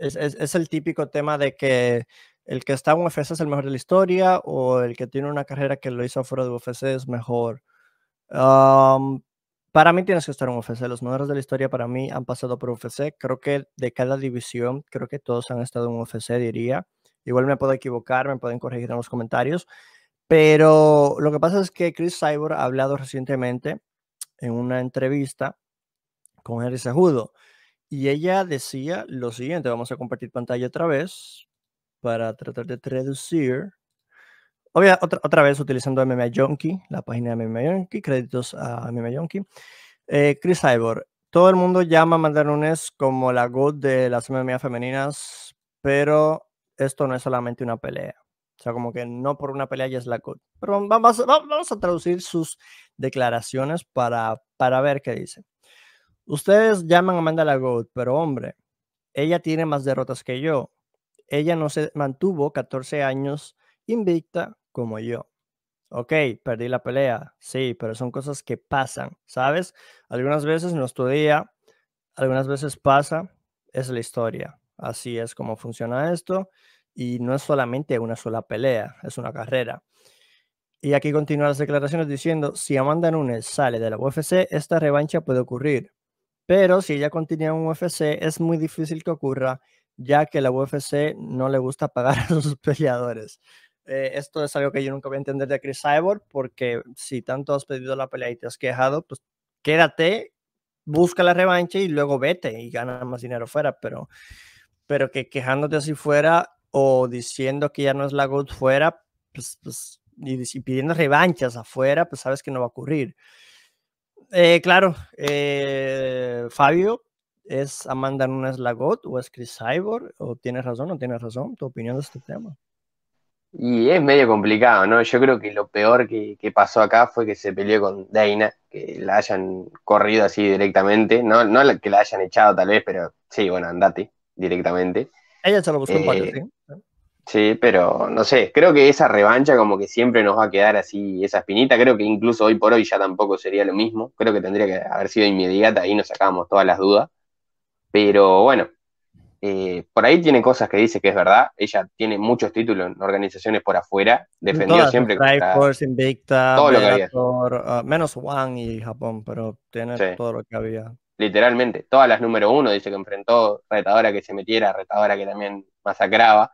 es, el típico tema de que el que está en UFC es el mejor de la historia o el que tiene una carrera que lo hizo fuera de UFC es mejor. para mí tienes que estar en UFC. Los mejores de la historia para mí han pasado por UFC. Creo que de cada división, creo que todos han estado en UFC, diría. Igual me puedo equivocar, me pueden corregir en los comentarios. Pero lo que pasa es que Chris Cyborg ha hablado recientemente en una entrevista con Henry Sejudo y ella decía lo siguiente, vamos a compartir pantalla otra vez para tratar de traducir. otra, otra vez utilizando MMA Junkie, la página de MMA Junkie, créditos a MMA Junkie. Eh, Chris Ivor, todo el mundo llama a Amanda como la God de las MMA femeninas, pero esto no es solamente una pelea. O sea, como que no por una pelea ya es la God. Pero vamos, vamos a traducir sus declaraciones para, para ver qué dice. Ustedes llaman a Amanda la GOAT, pero hombre, ella tiene más derrotas que yo. Ella no se mantuvo 14 años invicta como yo. Ok, perdí la pelea, sí, pero son cosas que pasan, ¿sabes? Algunas veces no estudia, algunas veces pasa, es la historia. Así es como funciona esto y no es solamente una sola pelea, es una carrera. Y aquí continúan las declaraciones diciendo, si Amanda Nunes sale de la UFC, esta revancha puede ocurrir. Pero si ella continúa en UFC, es muy difícil que ocurra, ya que la UFC no le gusta pagar a sus peleadores. Eh, esto es algo que yo nunca voy a entender de Chris Cyborg, porque si tanto has pedido la pelea y te has quejado, pues quédate, busca la revancha y luego vete y gana más dinero fuera. Pero, pero que quejándote así fuera o diciendo que ya no es la good fuera, pues, pues, y, y pidiendo revanchas afuera, pues sabes que no va a ocurrir. Eh, claro, eh, Fabio, ¿es Amanda Nunes Lagot o es Chris Cyborg? ¿O tienes razón o tienes razón? ¿Tu opinión de este tema? Y es medio complicado, ¿no? Yo creo que lo peor que, pasó acá fue que se peleó con Dana, que la hayan corrido así directamente, no, no que la hayan echado tal vez, pero sí, bueno, andate directamente. Ella se lo buscó en eh, ¿sí? Sí, pero no sé, creo que esa revancha como que siempre nos va a quedar así, esa espinita, creo que incluso hoy por hoy ya tampoco sería lo mismo, creo que tendría que haber sido inmediata, y nos sacábamos todas las dudas, pero bueno, eh, por ahí tiene cosas que dice que es verdad. Ella tiene muchos títulos en organizaciones por afuera. Defendió siempre contra, Force, Invicta, todo lo que había. Ah, menos Wang y Japón, pero tiene todo lo que había. Literalmente, todas las número uno dice que enfrentó retadora que se metiera, retadora que también masacraba.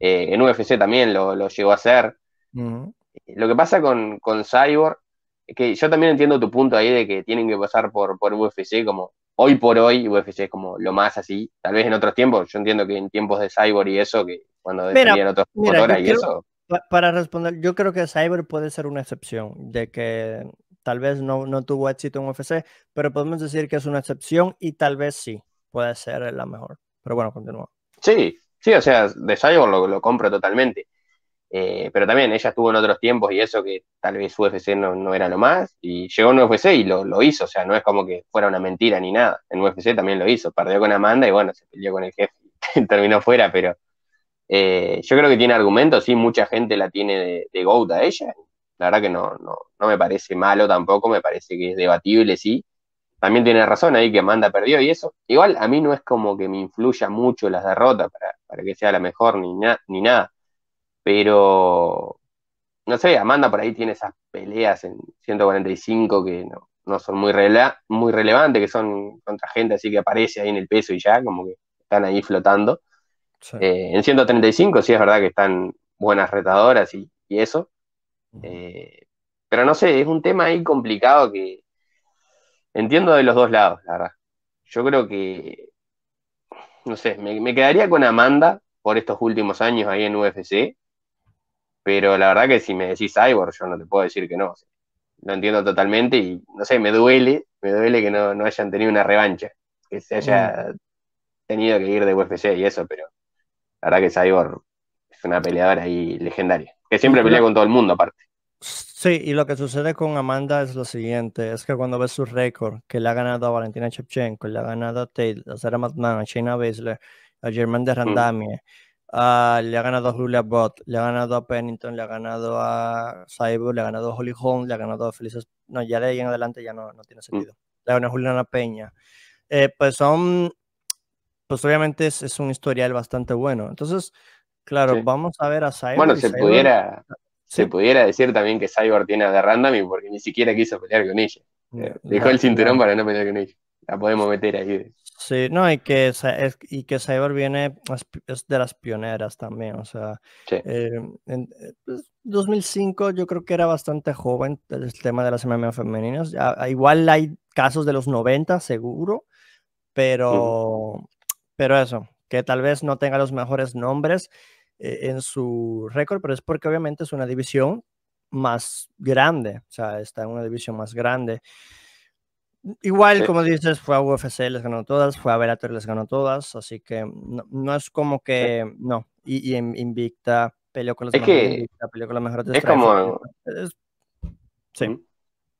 Eh, en UFC también lo, lo llegó a hacer. Lo que pasa con, con Cyborg, que yo también entiendo tu punto ahí de que tienen que pasar por, por UFC, como hoy por hoy UFC es como lo más así. Tal vez en otros tiempos, yo entiendo que en tiempos de Cyborg y eso, que cuando tenían otros motores y eso. Para responder, yo creo que Cyborg puede ser una excepción, de que tal vez no, no tuvo éxito en UFC, pero podemos decir que es una excepción y tal vez sí, puede ser la mejor. Pero bueno, continúa. Sí, Sí, o sea, de Cyborg lo, compro totalmente. Eh, pero también ella estuvo en otros tiempos y eso que tal vez UFC no, era lo más. Y llegó en UFC y lo, hizo. O sea, no es como que fuera una mentira ni nada. En UFC también lo hizo. Perdió con Amanda y bueno, se peleó con el jefe y terminó fuera. Pero eh, yo creo que tiene argumentos. Sí, mucha gente la tiene de, de a ella. La verdad que no, no, no me parece malo tampoco. Me parece que es debatible, sí. También tiene razón ahí que Amanda perdió y eso. Igual a mí no es como que me influya mucho las derrotas para, para que sea la mejor ni, ni nada. Pero, no sé, Amanda por ahí tiene esas peleas en 145 que no, son muy, muy relevantes, que son contra gente así que aparece ahí en el peso y ya, como que están ahí flotando. Eh, en 135 sí es verdad que están buenas retadoras y, eso. Eh, pero no sé, es un tema ahí complicado que entiendo de los dos lados, la verdad. Yo creo que no sé, me, quedaría con Amanda por estos últimos años ahí en UFC, pero la verdad que si me decís Cyborg, yo no te puedo decir que no. Lo entiendo totalmente y, no sé, me duele, me duele que no, hayan tenido una revancha, que se haya mm. tenido que ir de UFC y eso, pero la verdad que Cyborg es una peleadora ahí legendaria, que siempre pelea con todo el mundo aparte. Sí, y lo que sucede con Amanda es lo siguiente, es que cuando ves su récord, que le ha ganado a Valentina Shevchenko, le ha ganado a Tate, a Sarah McMahon, a Shayna Baszler, a Germán mm. de Randamie, ah, le ha ganado a Julia Bott, le ha ganado a Pennington, le ha ganado a Cyborg, le ha ganado a Holly Holm, le ha ganado a Felices, no, ya de ahí en adelante ya no, no tiene mm. sentido. Le ganó a Juliana Peña. Eh, pues son, pues obviamente es, es, un historial bastante bueno. Entonces, claro, vamos a ver a Cyborg. Bueno, pudiera... Ah. Se pudiera decir también que Cyborg tiene a The porque ni siquiera quiso pelear con ella. Eh, dejó el cinturón para no pelear con ella. La podemos meter ahí. Sí, no, y que, y que Cyber viene, es de las pioneras también, o sea, eh, en 2005 eh, pues, yo creo que era bastante joven el tema de las MMA femeninas, ah, igual hay casos de los 90 seguro, pero, pero eso, que tal vez no tenga los mejores nombres, e-, en su récord, pero es porque obviamente es una división más grande, o sea, está en una división más grande. Igual, como dices, fue a UFC, les ganó todas, fue a Bellator, les ganó todas, así que no, es como que, no, y, Invicta peleó con los es mejores, que, peleó con Es como... sí.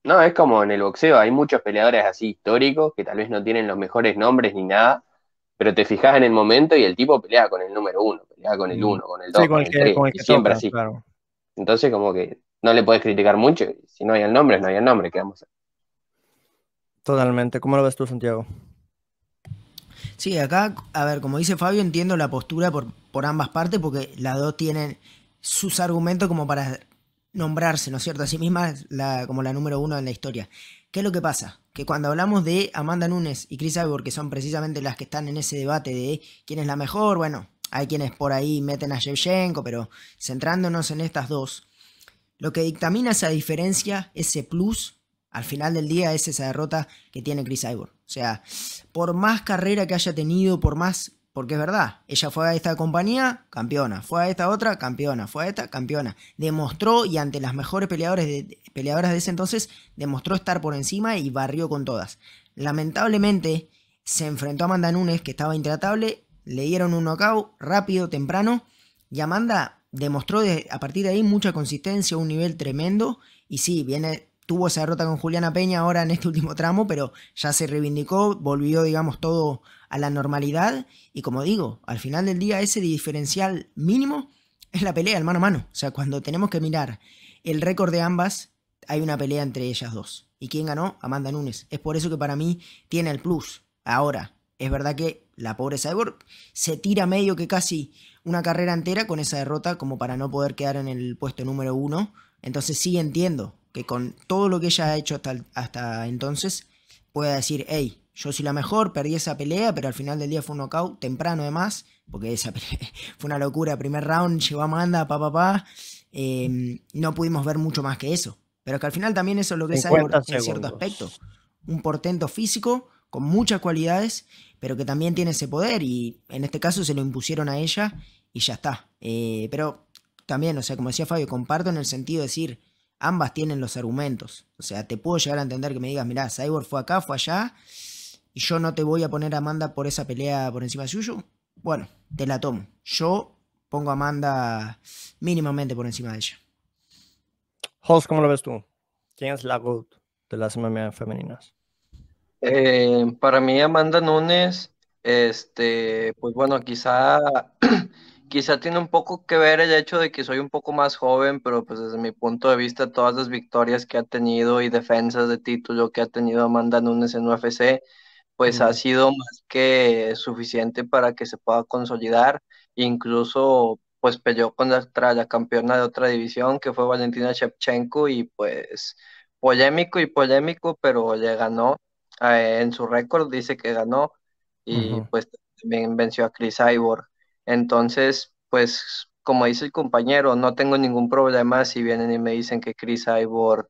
No, es como en el boxeo, hay muchos peleadores así históricos que tal vez no tienen los mejores nombres ni nada, pero te fijas en el momento y el tipo pelea con el número uno, pelea con el mm. uno, con el dos, con el, siempre así. Entonces, como que no le puedes criticar mucho. Si no hay el nombre, no hay el nombre, ¿qué vamos Totalmente. ¿Cómo lo ves tú, Santiago? Sí, acá, a ver, como dice Fabio, entiendo la postura por, por ambas partes, porque las dos tienen sus argumentos como para nombrarse, ¿no es cierto? Así misma como la número uno en la historia. ¿Qué es lo que pasa? que cuando hablamos de Amanda Nunes y Chris Ivor, que son precisamente las que están en ese debate de quién es la mejor, bueno, hay quienes por ahí meten a Shevchenko, pero centrándonos en estas dos, lo que dictamina esa diferencia, ese plus, al final del día es esa derrota que tiene Chris Ivor. O sea, por más carrera que haya tenido, por más porque es verdad, ella fue a esta compañía, campeona, fue a esta otra, campeona, fue a esta, campeona. Demostró y ante las mejores peleadoras de ese entonces, demostró estar por encima y barrió con todas. Lamentablemente, se enfrentó a Amanda Nunes, que estaba intratable, le dieron un knockout rápido, temprano, y Amanda demostró a partir de ahí mucha consistencia, un nivel tremendo, y sí, viene tuvo esa derrota con Juliana Peña ahora en este último tramo, pero ya se reivindicó, volvió, digamos, todo a la normalidad. Y como digo, al final del día ese diferencial mínimo es la pelea, el mano a mano. O sea, cuando tenemos que mirar el récord de ambas, hay una pelea entre ellas dos. ¿Y quién ganó? Amanda Nunes. Es por eso que para mí tiene el plus. Ahora, es verdad que la pobre Cyborg se tira medio que casi una carrera entera con esa derrota como para no poder quedar en el puesto número uno. Entonces sí entiendo que con todo lo que ella ha hecho hasta, hasta entonces pueda decir, hey, yo soy la mejor, perdí esa pelea, pero al final del día fue un knockout temprano además, porque esa fue una locura. Primer round, llegó Amanda, pa, pa, pa. Em, no pudimos ver mucho más que eso. Pero que al final también eso es lo que es en cierto aspecto. Un portento físico con muchas cualidades, pero que también tiene ese poder y en este caso se lo impusieron a ella y ya está. Eh, pero también, o sea, como decía Fabio, comparto en el sentido de decir, ambas tienen los argumentos. O sea, te puedo llegar a entender que me digas, mirá, Cyborg fue acá, fue allá, y yo no te voy a poner a Amanda por esa pelea por encima de suyo. bueno, te la tomo. Yo pongo a Amanda mínimamente por encima de ella. Hoss, ¿cómo lo ves tú? ¿Quién es la GOAT de las MMA femeninas? Eh, para mí, Amanda Nunes, este, pues bueno, quizá, quizá tiene un poco que ver el hecho de que soy un poco más joven, pero pues desde mi punto de vista, todas las victorias que ha tenido y defensas de título que ha tenido Amanda Nunes en UFC, pues ha sido más que suficiente para que se pueda consolidar, incluso pues peleó contra la campeona de otra división que fue Valentina Shevchenko y pues polémico y polémico, pero le ganó eh, en su récord, dice que ganó y pues también venció a Chris Ivor. Entonces, pues como dice el compañero, no tengo ningún problema si vienen y me dicen que Chris Ivor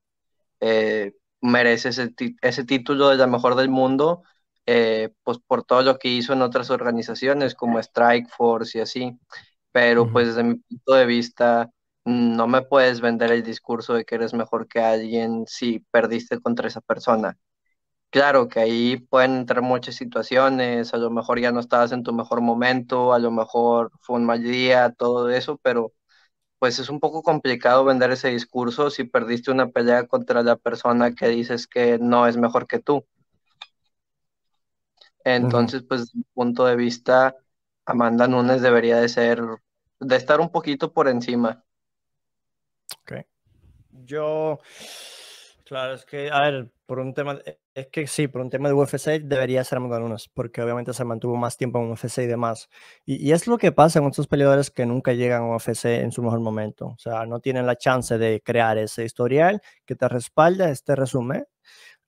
eh, merece ese título de la mejor del mundo eh, pues por todo lo que hizo en otras organizaciones como Strike Force y así. Pero pues desde mi punto de vista, no me puedes vender el discurso de que eres mejor que alguien si perdiste contra esa persona. Claro que ahí pueden entrar muchas situaciones, a lo mejor ya no estabas en tu mejor momento, a lo mejor fue un mal día, todo eso, pero pues es un poco complicado vender ese discurso si perdiste una pelea contra la persona que dices que no es mejor que tú. Entonces, pues desde mi punto de vista, Amanda Nunes debería de ser, de estar un poquito por encima. Ok. Yo, claro, es que, a ver, por un tema, e, es que sí, por un tema de UFC debería ser Amanda Nunes, porque obviamente se mantuvo más tiempo en UFC y demás. Y, y es lo que pasa con estos peleadores que nunca llegan a UFC en su mejor momento. O sea, no tienen la chance de crear ese historial que te respalda este resumen.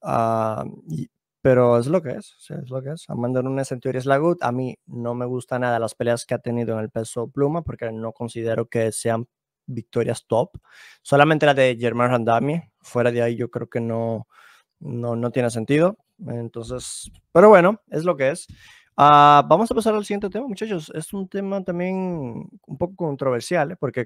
Ah... y pero es lo que es, es lo que es. Amanda Nunes en teoría es la good. A mí no me gusta nada las peleas que ha tenido en el peso pluma porque no considero que sean victorias top. Solamente la de Germán Randami. Fuera de ahí yo creo que no, no, tiene sentido. Entonces, pero bueno, es lo que es. Ah, vamos a pasar al siguiente tema, muchachos. Es un tema también un poco controversial, ¿eh? porque